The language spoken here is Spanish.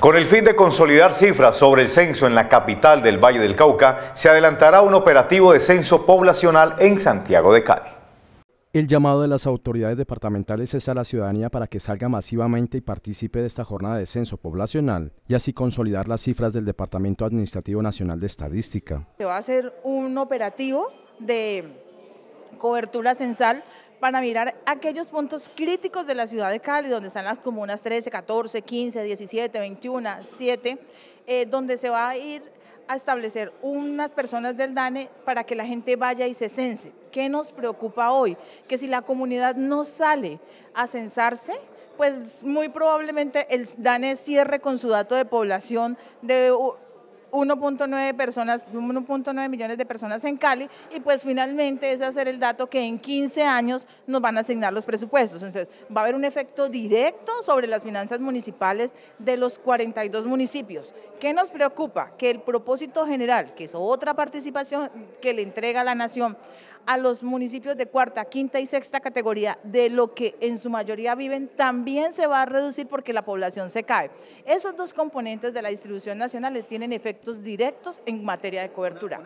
Con el fin de consolidar cifras sobre el censo en la capital del Valle del Cauca, se adelantará un operativo de censo poblacional en Santiago de Cali. El llamado de las autoridades departamentales es a la ciudadanía para que salga masivamente y participe de esta jornada de censo poblacional y así consolidar las cifras del Departamento Administrativo Nacional de Estadística. Se va a hacer un operativo de cobertura censal para mirar aquellos puntos críticos de la ciudad de Cali, donde están las comunas 13, 14, 15, 17, 21, 7, donde se va a ir a establecer unas personas del DANE para que la gente vaya y se cense. ¿Qué nos preocupa hoy? Que si la comunidad no sale a censarse, pues muy probablemente el DANE cierre con su dato de población de 1.9 personas, 1.9 millones de personas en Cali y pues finalmente ese hacer el dato que en 15 años nos van a asignar los presupuestos. Entonces, va a haber un efecto directo sobre las finanzas municipales de los 42 municipios. ¿Qué nos preocupa? Que el propósito general, que es otra participación que le entrega la nación a los municipios de cuarta, quinta y sexta categoría, de lo que en su mayoría viven, también se va a reducir porque la población se cae. Esos dos componentes de la distribución nacional tienen efectos directos en materia de cobertura.